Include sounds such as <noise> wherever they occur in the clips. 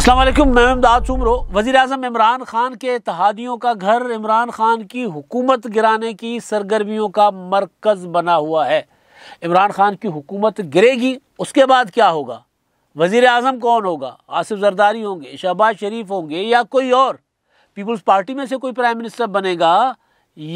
असलम मैं अमदाद सुमरो वज़ी अजम इमरान ख़ान के इतिहादियों का घर इमरान ख़ान की हुकूमत गिराने की सरगर्मियों का मरकज़ बना हुआ है इमरान ख़ान की हुकूमत गिरेगी उसके बाद क्या होगा वजीर अजम कौन होगा आसिफ जरदारी होंगे शहबाज शरीफ होंगे या कोई और पीपल्स पार्टी में से कोई प्राइम मिनिस्टर बनेगा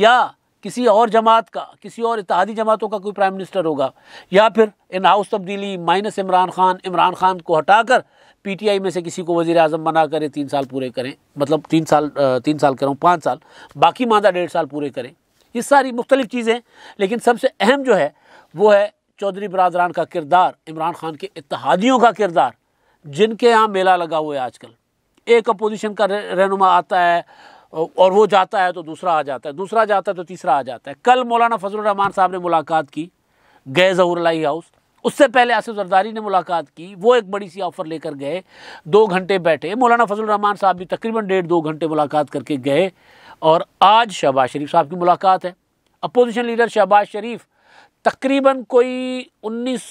या किसी और जमात का किसी और इतिहादी जमातों का कोई प्राइम मिनिस्टर होगा या फिर इन हाउस तब्दीली माइनस इमरान ख़ान इमरान ख़ान को हटाकर पीटीआई में से किसी को वजीर अजम बना करें तीन साल पूरे करें मतलब तीन साल तीन साल करूँ पाँच साल बाकी मादा डेढ़ साल पूरे करें ये सारी मुख्तलिफ़ चीज़ें लेकिन सबसे अहम जो है वो है चौधरी बरदरान का किरदार इमरान खान के इतिहादियों का किरदार जिनके यहाँ मेला लगा हुआ है आजकल एक अपोजिशन का रहनुमा आता है और वो जाता है तो दूसरा आ जाता है दूसरा जाता है तो तीसरा आ जाता है कल मौलाना फजल रहमान साहब ने मुलाकात की गए लाई हाउस उससे पहले आसिफ जरदारी ने मुलाकात की वो एक बड़ी सी ऑफ़र लेकर गए दो घंटे बैठे मौलाना फजल रहमान साहब भी तकरीबन डेढ़ दो घंटे मुलाकात करके गए और आज शहबाज शरीफ साहब की मुलाकात है अपोजिशन लीडर शहबाज शरीफ तकरीबन कोई उन्नीस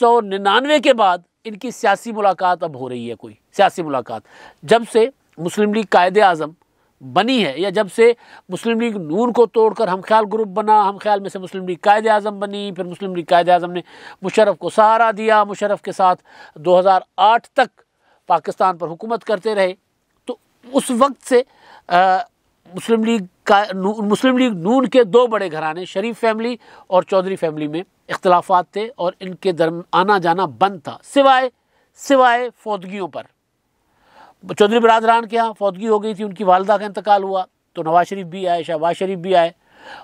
के बाद इनकी सियासी मुलाकात अब हो रही है कोई सियासी मुलाकात जब से मुस्लिम लीग कायद अज़म बनी है या जब से मुस्लिम लीग नून को तोड़कर हम ख्याल ग्रुप बना हम ख्याल में से मुस्लिम लीग कायद अज़म बनी फिर मुस्लिम लीग कायद अज़म ने मुशरफ को सहारा दिया मुशरफ के साथ 2008 तक पाकिस्तान पर हुकूमत करते रहे तो उस वक्त से आ, मुस्लिम लीग का मुस्लिम लीग नून के दो बड़े घराने शरीफ फैमिली और चौधरी फैमिली में इख्तलाफात थे और इनके दरम आना जाना बंद था सिवाय सिवाय फौदगियों पर चौधरी बरादरान के यहाँ फौतगी हो गई थी उनकी वालदा का इंतकाल हुआ तो नवाज शरीफ भी आए शहबाज शरीफ भी आए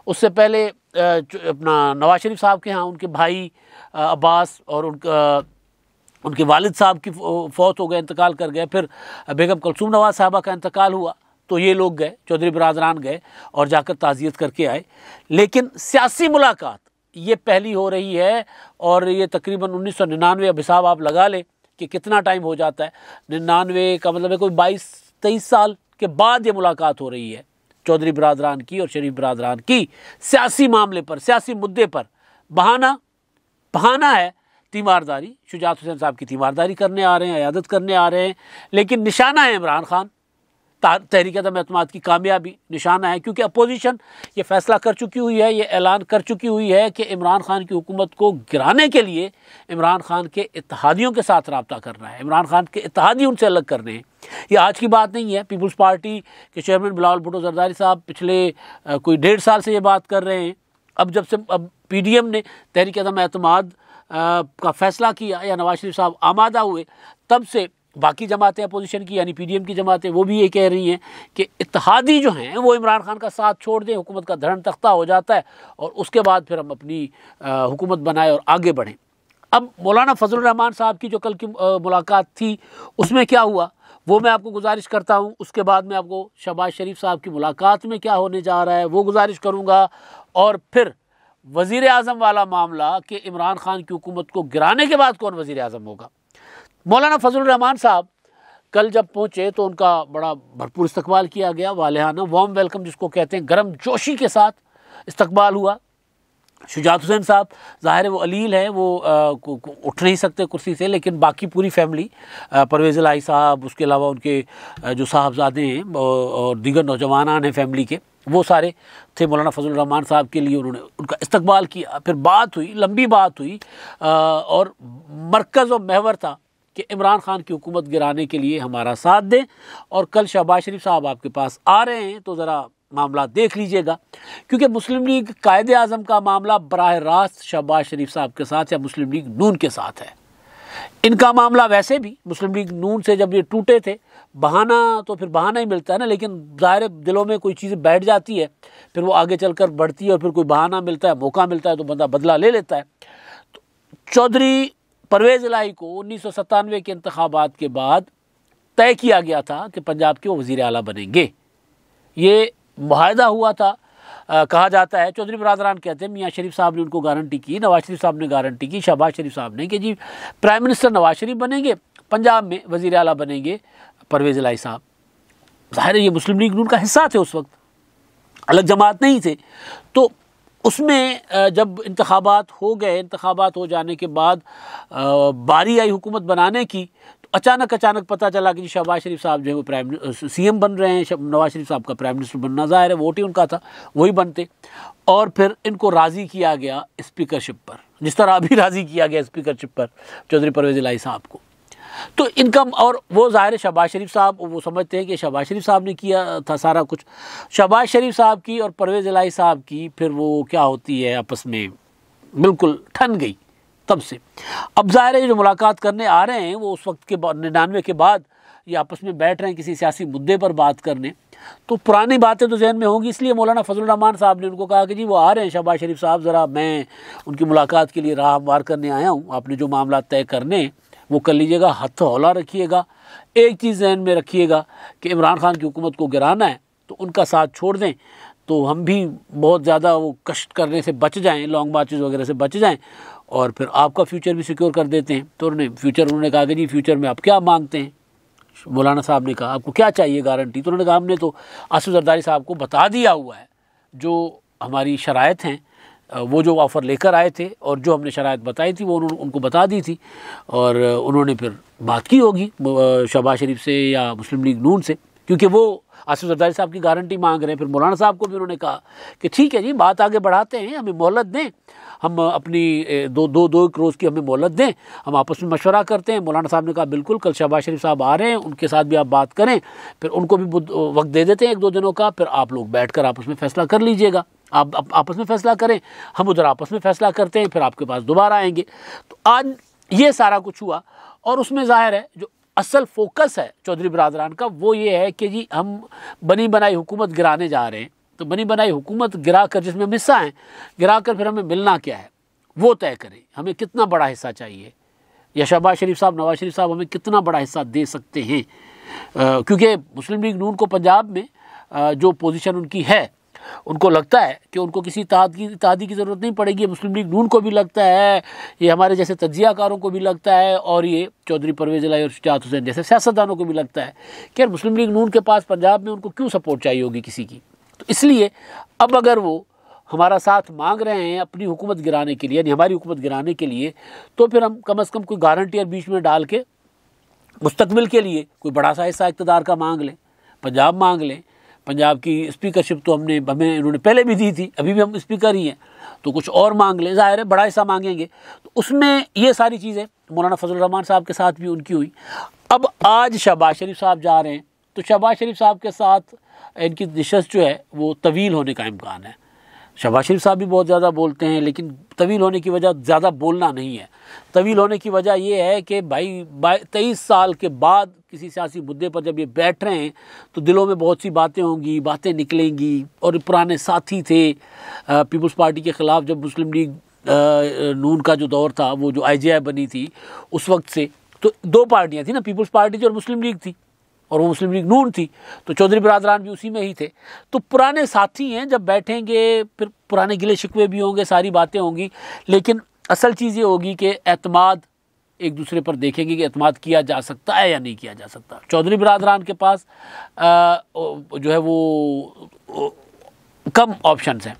उससे पहले अपना नवाज शरीफ साहब के यहाँ उनके भाई अब्बास और उनका उनके वालिद साहब की फौत हो गए इंतकाल कर गए फिर बेगम कलसूम नवाज साहबा का इंतकाल हुआ तो ये लोग गए चौधरी बरादरान गए और जाकर ताज़ियत करके आए लेकिन सियासी मुलाकात ये पहली हो रही है और ये तकरीबन उन्नीस सौ निन्यानवे अभिसाब आप लगा लें कि कितना टाइम हो जाता है निन्यानवे का मतलब है कोई बाईस तेईस साल के बाद ये मुलाकात हो रही है चौधरी बरदरान की और शरीफ बरदरान की सियासी मामले पर सियासी मुद्दे पर बहाना बहाना है तीमारदारी शुजात हुसैन साहब की तीमारदारी करने आ रहे हैं अयादत करने आ रहे हैं लेकिन निशाना है इमरान खान तहरीक अदम अतमाद की कामयाबी निशाना है क्योंकि अपोजिशन ये फैसला कर चुकी हुई है ये ऐलान कर चुकी हुई है कि इमरान खान की हुकूमत को गिराने के लिए इमरान खान के इतिहादियों के साथ रबता करना है इमरान खान के इतिहादी उनसे अलग करने हैं ये आज की बात नहीं है पीपल्स पार्टी के चेयरमैन बिलावल भुटो जरदारी साहब पिछले कोई डेढ़ साल से ये बात कर रहे हैं अब जब से अब पी डी एम ने तहरीक अदम अतमाद का फैसला किया या नवाज शरीफ साहब आमादा हुए तब से बाकी जमातें अपोजिशन की यानी पीडीएम की जमातें वो भी ये कह रही हैं कि इतिहादी जो हैं वो इमरान खान का साथ छोड़ दें हुकूमत का धरण तख्ता हो जाता है और उसके बाद फिर हम अपनी हुकूमत बनाएं और आगे बढ़ें अब मौलाना फजल रहमान साहब की जो कल की मुलाकात थी उसमें क्या हुआ वो मैं आपको गुजारिश करता हूँ उसके बाद मैं आपको शहबाज शरीफ साहब की मुलाकात में क्या होने जा रहा है वो गुजारिश करूँगा और फिर वज़ी अजम वाला मामला कि इमरान खान की हुकूमत को गिराने के बाद कौन वज़ी अजम होगा मौलाना फजल रहमान साहब कल जब पहुँचे तो उनका बड़ा भरपूर इस्तकबाल किया गया वालहाना वार्म वेलकम जिसको कहते हैं गर्म जोशी के साथ इस्तकबाल हुआ शुजात हुसैन साहब ज़ाहिर वो अलील हैं वो आ, उठ नहीं सकते कुर्सी से लेकिन बाकी पूरी फैमिली परवेज़ लाई साहब उसके अलावा उनके जो साहबजादे हैं और दीगर नौजवान हैं फैमिली के वो सारे थे मौलाना फजल रहमान साहब के लिए उन्होंने उनका इस्तकबाल किया फिर बात हुई लंबी बात हुई आ, और मरकज़ और महवर था कि इमरान खान की हुकूमत गिराने के लिए हमारा साथ दें और कल शहबाज शरीफ साहब आपके पास आ रहे हैं तो ज़रा मामला देख लीजिएगा क्योंकि मुस्लिम लीग कायद अजम का मामला बरह रास्त शहबाज शरीफ साहब के साथ या मुस्लिम लीग नून के साथ है इनका मामला वैसे भी मुस्लिम लीग नून से जब ये टूटे थे बहाना तो फिर बहाना ही मिलता है ना लेकिन ज़ाहिर दिलों में कोई चीज़ बैठ जाती है फिर वो आगे चलकर बढ़ती है और फिर कोई बहाना मिलता है मौका मिलता है तो बंदा बदला ले लेता है तो चौधरी परवेज़ लाही को उन्नीस के इंतबात के बाद तय किया गया था कि पंजाब के वो वज़ी अली बनेंगे ये माहदा हुआ था आ, कहा जाता है चौधरी बरदरान कहते हैं मियाँ शरीफ साहब ने उनको गारंटी की नवाज शरीफ साहब ने गारंटी की शहबाज शरीफ साहब ने कि जी प्राइम मिनिस्टर नवाज शरीफ बनेंगे पंजाब में वज़ी अली बनेंगे परवेज़ लाई साहब ज़ाहिर ये मुस्लिम लीग नून का हिस्सा थे उस वक्त अलग जमात नहीं थे तो उसमें जब इंतबात हो गए इंतबात हो जाने के बाद बारी आई हुकूमत बनाने की तो अचानक अचानक पता चला कि शहबाज शरीफ साहब जो है वो प्राइम सी एम बन रहे हैं नवाज शरीफ साहब का प्राइम मिनिस्टर बनना ज़ाहिर है वोट ही उनका था वही बनते और फिर इनको राज़ी किया गया इस्पीकरशिप पर जिस तरह अभी <laughs> राज़ी किया गया स्पीकरशिप पर चौधरी परवेज़ लाई साहब को तो इनकम और वो ज़ाहिर शहबाज शरीफ साहब वो समझते हैं कि शहबाज शरीफ साहब ने किया था सारा कुछ शहबाज शरीफ साहब की और परवेज़ इलाही साहब की फिर वो क्या होती है आपस में बिल्कुल ठन गई तब से अब ज़ाहिर है जो मुलाकात करने आ रहे हैं वो उस वक्त के निन्यानवे के बाद ये आपस में बैठ रहे हैं किसी सियासी मुद्दे पर बात करने तो पुरानी बातें तो जहन में होंगी इसलिए मौलाना फजल रहमान साहब ने उनको कहा कि जी वो आ रहे हैं शहबाज शरीफ साहब ज़रा मैं उनकी मुलाकात के लिए राह वार करने आया हूँ आपने जो मामला तय करने वो कर लीजिएगा हथ तो हौला रखिएगा एक चीज़ जहन में रखिएगा कि इमरान खान की हुकूमत को गिराना है तो उनका साथ छोड़ दें तो हम भी बहुत ज़्यादा वो कष्ट करने से बच जाएँ लॉन्ग मार्चेज वगैरह से बच जाएँ और फिर आपका फ्यूचर भी सिक्योर कर देते हैं तो उन्होंने फ्यूचर उन्होंने कहा कि जी फ्यूचर में आप क्या मांगते हैं मौलाना साहब ने कहा आपको क्या चाहिए गारंटी तो उन्होंने कहा हमने तो आसू जरदारी साहब को बता दिया हुआ है जो हमारी शरात हैं वो जो ऑफ़र लेकर आए थे और जो हमने शरात बताई थी वो उन्होंने उनको बता दी थी और उन्होंने फिर बात की होगी शहबाज शरीफ से या मुस्लिम लीग नून से क्योंकि वो आसिफ जरदारी साहब की गारंटी मांग रहे हैं फिर मौलाना साहब को भी उन्होंने कहा कि ठीक है जी बात आगे बढ़ाते हैं हमें मोहलत दें हम अपनी दो दो दो रोज़ की हमें मोहलत दें हम आपस में मशवरा करते हैं मौलाना साहब ने कहा बिल्कुल कल शहबाज शरीफ साहब आ रहे हैं उनके साथ भी आप बात करें फिर उनको भी वक्त दे देते हैं एक दो दिनों का फिर आप लोग बैठ कर आपस में फ़ैसला कर लीजिएगा आप, आप आपस में फ़ैसला करें हम उधर आपस में फ़ैसला करते हैं फिर आपके पास दोबारा आएंगे तो आज ये सारा कुछ हुआ और उसमें ज़ाहिर है जो असल फोकस है चौधरी बरदरान का वो ये है कि जी हम बनी बनाई हुकूमत गिराने जा रहे हैं तो बनी बनाई हुकूमत गिरा कर जिसमें हम हिस्सा हैं गिरा कर फिर हमें मिलना क्या है वो तय करें हमें कितना बड़ा हिस्सा चाहिए या शहबाज शरीफ साहब नवाज शरीफ साहब हमें कितना बड़ा हिस्सा दे सकते हैं क्योंकि मुस्लिम लीग नून को पंजाब में आ, जो पोजीशन उनकी है उनको लगता है कि उनको किसी ताद की तादी की ज़रूरत नहीं पड़ेगी मुस्लिम लीग नून को भी लगता है ये हमारे जैसे तजियाकारों को भी लगता है और ये चौधरी परवेज लाई और शुजात हुसैन जैसे सियासतदानों को भी लगता है कि यार मुस्लिम लीग नून के पास पंजाब में उनको क्यों सपोर्ट चाहिए होगी किसी की तो इसलिए अब अगर वो हमारा साथ मांग रहे हैं अपनी हुकूमत गिराने के लिए यानी हमारी हुकूमत गिराने के लिए तो फिर हम कम अज़ कम कोई गारंटियर बीच में डाल के मुस्तबिल के लिए कोई बड़ा सा हिस्सा इकतदार का मांग लें पंजाब मांग लें पंजाब की स्पीकरशिप तो हमने हमें इन्होंने पहले भी दी थी अभी भी हम स्पीकर ही हैं तो कुछ और मांग लें ज़ाहिर है बड़ा हिस्सा मांगेंगे तो उसमें ये सारी चीज़ें मौलाना फजल रहमान साहब के साथ भी उनकी हुई अब आज शहबाज शरीफ साहब जा रहे हैं तो शहबाज शरीफ साहब के साथ इनकी नशस्त जो है वो तवील होने का इम्कान है शबाज शरीफ साहब भी बहुत ज़्यादा बोलते हैं लेकिन तवील होने की वजह ज़्यादा बोलना नहीं है तवील होने की वजह यह है कि भाई तेईस साल के बाद किसी सियासी मुद्दे पर जब ये बैठ रहे हैं तो दिलों में बहुत सी बातें होंगी बातें निकलेंगी और पुराने साथी थे पीपल्स पार्टी के ख़िलाफ़ जब मुस्लिम लीग नून का जो दौर था वो जो आई बनी थी उस वक्त से तो दो पार्टियाँ थी ना पीपल्स पार्टी थी और मुस्लिम लीग थी और वो मुस्लिम लीग नून थी तो चौधरी बरदरान भी उसी में ही थे तो पुराने साथी हैं जब बैठेंगे फिर पुराने गिले शिकवे भी होंगे सारी बातें होंगी लेकिन असल चीज़ ये होगी कि अतमाद एक दूसरे पर देखेंगे कि अतमाद किया जा सकता है या नहीं किया जा सकता चौधरी बरदरान के पास आ, जो है वो कम ऑप्शन हैं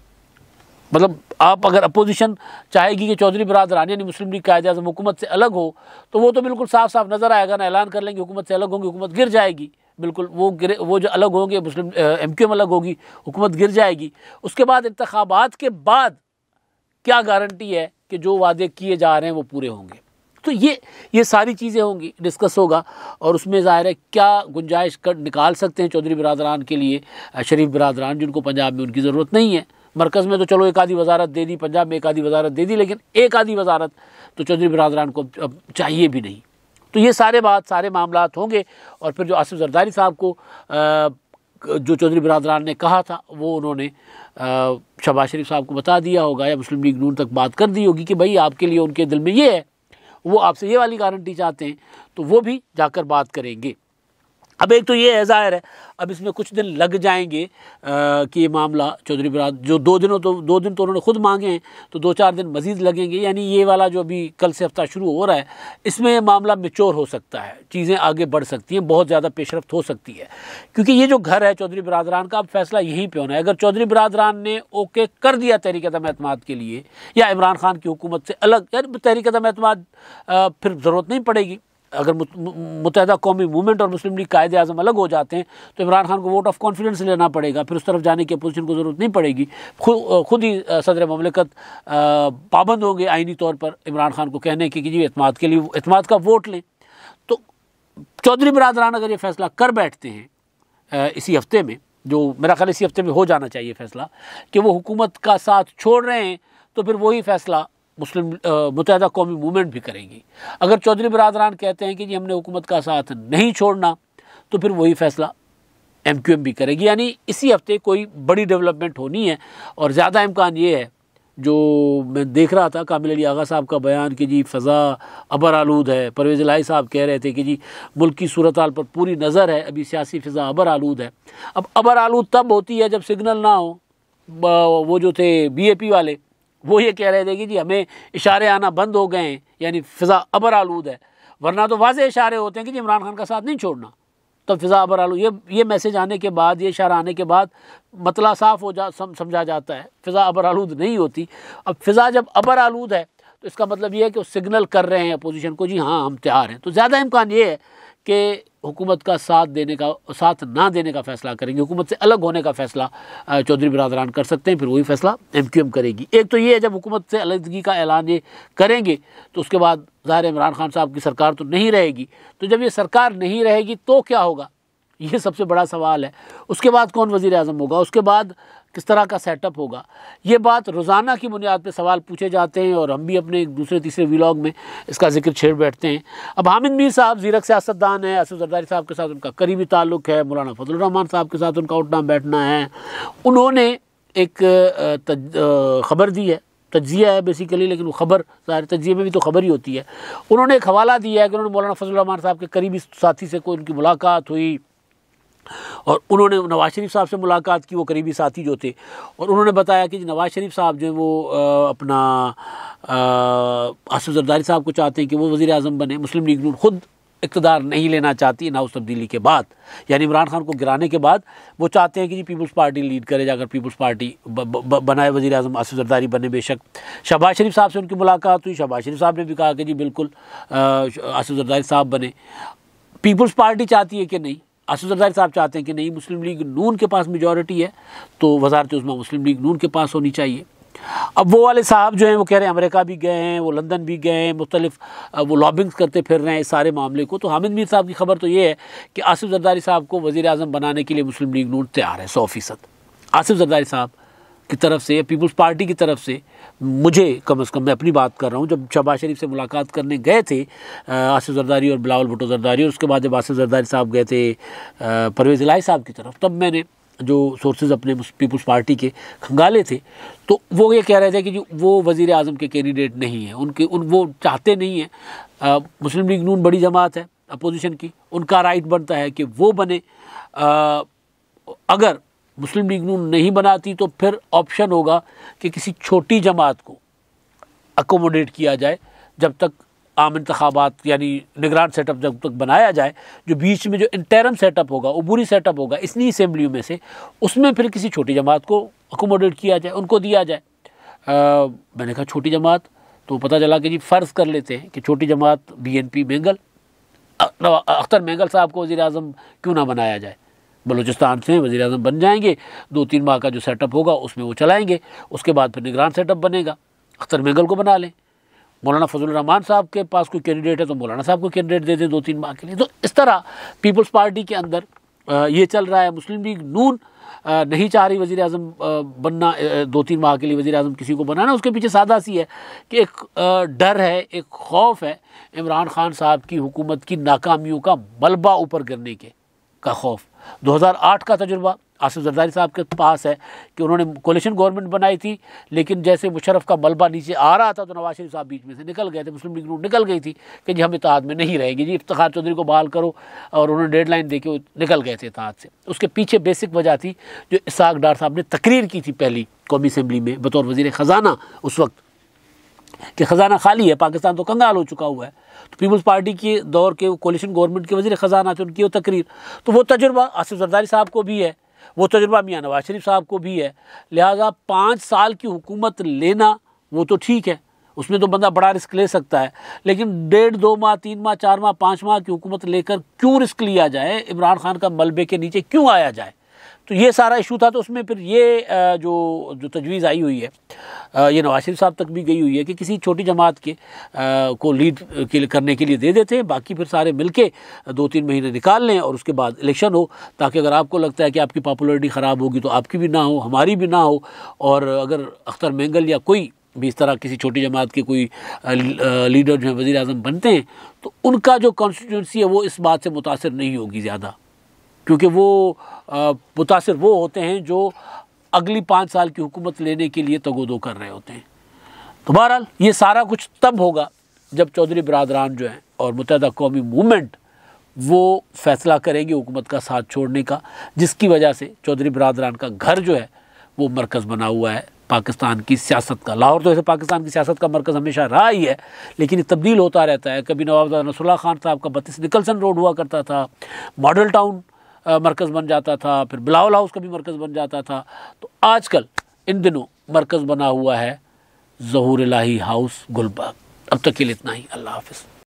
मतलब आप अगर अपोजिशन चाहेगी कि चौधरी बरादरान यानी मुस्लिम लीग कायद अजम हुकूमत से अलग हो तो वो तो बिल्कुल साफ साफ नज़र आएगा ना ऐलान कर लेंगे हुकूमत से अलग होंगी हुकूमत गिर जाएगी बिल्कुल वो गिरे वो जो अलग होंगे मुस्लिम एम क्यू एम अलग होगी हुकूमत गिर जाएगी उसके बाद इंतबात के बाद क्या गारंटी है कि जो वादे किए जा रहे हैं वो पूरे होंगे तो ये ये सारी चीज़ें होंगी डिस्कस होगा और उसमें ज़ाहिर है क्या गुंजाइश कर निकाल सकते हैं चौधरी बरदरान के लिए शरीफ बरदरान जिनको पंजाब में उनकी ज़रूरत नहीं है मरकज़ में तो चलो एक आधी वजारत दे दी पंजाब में एक आधी वजारत दे दी लेकिन एक आधी वजारत तो चौधरी बरदरान को अब चाहिए भी नहीं तो ये सारे बात सारे मामला होंगे और फिर जो आसिफ जरदारी साहब को जो चौधरी बरदरान ने कहा था वो उन्होंने शबाज शरीफ साहब को बता दिया होगा या मुस्लिम लीग नून तक बात कर दी होगी कि भाई आपके लिए उनके दिल में ये है वो आपसे ये वाली गारंटी चाहते हैं तो वो भी जाकर बात करेंगे अब एक तो ये है ज़ाहिर है अब इसमें कुछ दिन लग जाएंगे कि ये मामला चौधरी बरात जो दो दिनों तो दो दिन तो उन्होंने खुद मांगे हैं तो दो चार दिन मज़ीद लगेंगे यानी ये वाला जो अभी कल से हफ्ता शुरू हो रहा है इसमें मामला मेच्योर हो सकता है चीज़ें आगे बढ़ सकती हैं बहुत ज़्यादा पेशरफ हो सकती है क्योंकि ये जो घर है चौधरी बरदरान का अब फैसला यहीं पर होना है अगर चौधरी बरदरान ने ओके कर दिया तहरीक दम अतमाद के लिए या इमरान खान की हुकूमत से अलग तहरीक दम अहतम फिर ज़रूरत नहीं पड़ेगी अगर मुतहदा कौमी मूवमेंट और मुस्लिम लीग कायद अजम अलग हो जाते हैं तो इमरान खान को वोट ऑफ कॉन्फिडेंस लेना पड़ेगा फिर उस तरफ जाने की अपोजिशन को ज़रूरत नहीं पड़ेगी खुद खुद ही सदर ममलकत पाबंद होंगे आइनी तौर पर इमरान खान को कहने की कि जी अतमाद के लिए अतमाद का वोट लें तो चौधरी बरदरान अगर ये फैसला कर बैठते हैं इसी हफ्ते में जो मेरा ख्याल इसी हफ्ते में हो जाना चाहिए फैसला कि वो हुकूमत का साथ छोड़ रहे हैं तो फिर वही फैसला मुस्लिम मुतहदा कौमी मूवमेंट भी करेगी अगर चौधरी बरदरान कहते हैं कि जी हमने हुकूमत का साथ नहीं छोड़ना तो फिर वही फैसला एम क्यू एम भी करेगी यानी इसी हफ्ते कोई बड़ी डेवलपमेंट होनी है और ज़्यादा इम्कान ये है जो मैं देख रहा था कामिल अली आगा साहब का बयान कि जी फ़ज़ा अबर आलूद है परवेज़ लाई साहब कह रहे थे कि जी मुल्क की सूरत हाल पर पूरी नज़र है अभी सियासी फ़ज़ा अबर आलूद है अब अबर आलूद तब होती है जब सिग्नल ना हो वो जो थे बी ए पी वाले वो ये कह रहे थे कि जी हमें इशारे आना बंद हो गए हैं यानी फ़िज़ा अबर आलूद है वरना तो वाज इशारे होते हैं कि जी इमरान खान का साथ नहीं छोड़ना तो फ़िज़ा अबर आलू ये ये मैसेज आने के बाद ये इशारा आने के बाद मतला साफ़ हो जा सम, समझा जाता है फ़िज़ा अबर आलूद नहीं होती अब फ़िज़ा जब अबर आलूद है तो इसका मतलब ये है कि वो सिग्नल कर रहे हैं अपोजिशन को जी हाँ हम तैयार हैं तो ज़्यादा इम्कान ये है कि हुकूमत का साथ देने का साथ ना देने का फैसला करेंगे हुकूमत से अलग होने का फैसला चौधरी बरदरान कर सकते हैं फिर वही फैसला एम क्यू एम करेगी एक तो ये है जब हुकूमत से अलहदगी का ऐलान ये करेंगे तो उसके बाद ज़ाहिर इमरान खान साहब की सरकार तो नहीं रहेगी तो जब ये सरकार नहीं रहेगी तो क्या होगा ये सबसे बड़ा सवाल है उसके बाद कौन वज़ी अजम होगा उसके बाद किस तरह का सेटअप होगा ये बात रोज़ाना की बुनियाद पे सवाल पूछे जाते हैं और हम भी अपने एक दूसरे तीसरे वीलॉग में इसका जिक्र छेड़ बैठते हैं अब हामिद मीर साहब जीरक सियासतदान है असद जरदारी साहब के साथ उनका करीबी ताल्लुक है मौलाना फजलरहमान साहब के साथ उनका उठना बैठना है उन्होंने एक ख़बर दी है तजिया है बेसिकली लेकिन वो खबर सारे तजिए में भी तो खबर ही होती है उन्होंने एक हवाला दिया है कि उन्होंने मौलाना फजल रहमान साहब के करीबी साथी से कोई उनकी मुलाकात हुई और उन्होंने नवाज़ शरीफ साहब से मुलाकात की वो करीबी साथी जो थे और उन्होंने बताया कि नवाज़ शरीफ साहब जो है वो आ, अपना आसफ़ जरदारी साहब को चाहते हैं कि वो वज़ी अजम बने मुस्लिम लीग खुद इकतदार नहीं लेना चाहती नाउस तब्दीली के बाद यानी इमरान खान को गिराने के बाद वो चाहते हैं कि जी पीपल्स पार्टी लीड करे जाकर पीपल्स पार्टी ब, ब, ब, बनाए वजी अजम आसफ़ जरदारी बने बेशक शहबाज शरीफ साहब से उनकी मुलाकात हुई शहबाज शरीफ साहब ने भी कहा कि जी बिल्कुल आसफ़ जरदारी साहब बने पीपल्स पार्टी चाहती है कि नहीं आसिफ जरदारी साहब चाहते हैं कि नहीं मुस्लिम लीग नून के पास मेजॉरिटी है तो वजारत उस्मा मुस्लिम लीग नून के पास होनी चाहिए अब वो वाले साहब जो हैं वो कह रहे हैं अमेरिका भी गए हैं वो लंदन भी गए हैं मुख्तलिफ वो लॉबिंग्स करते फिर रहे हैं इस सारे मामले को तो हामिद मीर साहब की खबर तो ये है कि आसिफ जरदारी साहब को वज़ी अजम बनाने के लिए मुस्लिम लीग नून तैयार है सौ फ़ीसद आसिफ जरदारी साहब की तरफ से या पीपल्स पार्टी की तरफ से मुझे कम से कम मैं अपनी बात कर रहा हूँ जब शहबाज शरीफ से मुलाकात करने गए थे आसिफ जरदारी और बिलावल भुटो जरदारी और उसके बाद जब आसिफ जरदारी साहब गए थे परवेज़ इलाही साहब की तरफ तब मैंने जो सोर्सेज अपने पीपल्स पार्टी के खंगाले थे तो वो ये कह रहे थे कि जो वो वज़ी अजम के कैंडिडेट नहीं हैं उनके उन वो चाहते नहीं हैं मुस्लिम लीग नून बड़ी जमात है अपोजिशन की उनका राइट बनता है कि वो बने आ, अगर मुस्लिम लीग नून नहीं बनाती तो फिर ऑप्शन होगा कि किसी छोटी जमात को अकोमोडेट किया जाए जब तक आम इंतबात यानी निगरान सेटअप जब तक बनाया जाए जो बीच में जो इंटरम सेटअप होगा उबूरी सेटअप होगा इसनी असम्बलियों में से उसमें फिर किसी छोटी जमात को अकोमोडेट किया जाए उनको दिया जाए आ, मैंने कहा छोटी जमात तो पता चला कि जी फ़र्ज़ कर लेते हैं कि छोटी जमात बी एन पी मेंगल अख्तर मेंगल साहब को वज़ी अजम क्यों ना बनाया जाए बलूचिस्तान से वज़ी अजम बन जाएंगे दो तीन माह का जो सेटअप होगा उसमें वो चलाएंगे उसके बाद फिर निगरान सेटअप बनेगा अख्तर मेंगल को बना लें मौलाना फजल रहमान साहब के पास कोई कैंडिडेट है तो मौलाना साहब को कैंडिडेट दे दें दो तीन माह के लिए तो इस तरह पीपल्स पार्टी के अंदर ये चल रहा है मुस्लिम लीग नून नहीं चाह रही वज़ी अजम बनना दो तीन माह के लिए वज़ी अजम किसी को बनाना उसके पीछे सादा सी है कि एक डर है एक खौफ है इमरान खान साहब की हुकूमत की नाकामियों का मलबा ऊपर गिरने के का खौफ 2008 का तजुर्बा आसिफ जरदारी साहब के पास है कि उन्होंने कोलेशन गवर्नमेंट बनाई थी लेकिन जैसे मुशरफ का मलबा नीचे आ रहा था तो नवाज शरीफ साहब बीच में से निकल गए थे मुस्लिम लीग नूट निकल गई थी कि जी हम इतिहाद में नहीं रहेंगे जी इफ्तार चौधरी को बहाल करो और उन्होंने डेड लाइन दे के निकल गए थे इतिहाद से उसके पीछे बेसिक वजह थी जो इसाक डार साहब ने तकरीर की थी पहली कौमी असम्बली में बतौर वजीर ख़जाना उस वक्त कि ख़जाना खाली है पाकिस्तान तो कंगाल हो चुका हुआ है तो पीपल्स पार्टी के दौर के कोलिशन गवर्नमेंट के वजीर ख़जाना थे उनकी वो तकरीर तो वो तजुर्बा आसिफ जरदारी साहब को भी है वो तजुर्बा मियाँ नवाज शरीफ साहब को भी है लिहाजा पाँच साल की हुकूमत लेना वो तो ठीक है उसमें तो बंदा बड़ा रिस्क ले सकता है लेकिन डेढ़ दो माह तीन माह चार माह पाँच माह की हुकूमत लेकर क्यों रिस्क लिया जाए इमरान खान का मलबे के नीचे क्यों आया जाए तो ये सारा इशू था तो उसमें फिर ये जो जो तजवीज़ आई हुई है ये नवाज शरीफ साहब तक भी गई हुई है कि किसी छोटी जमात के को लीड के करने के लिए दे देते हैं बाकी फिर सारे मिल के दो तीन महीने निकाल लें और उसके बाद इलेक्शन हो ताकि अगर आपको लगता है कि आपकी पॉपुलरिटी ख़राब होगी तो आपकी भी ना हो हमारी भी ना हो और अगर अख्तर मैंगल या कोई भी इस तरह किसी छोटी जमात के कोई लीडर जो है वज़ी अजम बनते हैं तो उनका जो कॉन्स्टिट्यूंसी है वो इस बात से मुतासर नहीं होगी ज़्यादा क्योंकि वो मुतासर वो होते हैं जो अगली पाँच साल की हुकूमत लेने के लिए तगोदो कर रहे होते हैं तो बहरहाल ये सारा कुछ तब होगा जब चौधरी बरदरान जो हैं और मुतहदा कौमी मूवमेंट वो फैसला करेंगे हुकूमत का साथ छोड़ने का जिसकी वजह से चौधरी बरदरान का घर जो है वो मरकज़ बना हुआ है पाकिस्तान की सियासत का लाहौर तो ऐसे पाकिस्तान की सियासत का मरकज़ हमेशा रहा ही है लेकिन ये तब्दील होता रहता है कभी नवाब नसुल्ला खान साहब का बत्तीस निकलसन रोड हुआ करता था मॉडल टाउन मरकज़ बन जाता था फिर बिलावल हाउस का भी मरकज़ बन जाता था तो आजकल इन दिनों मरकज़ बना हुआ है जहूर लाही हाउस गुलबर्ग अब तक के लिए इतना ही अल्लाह हाफिज़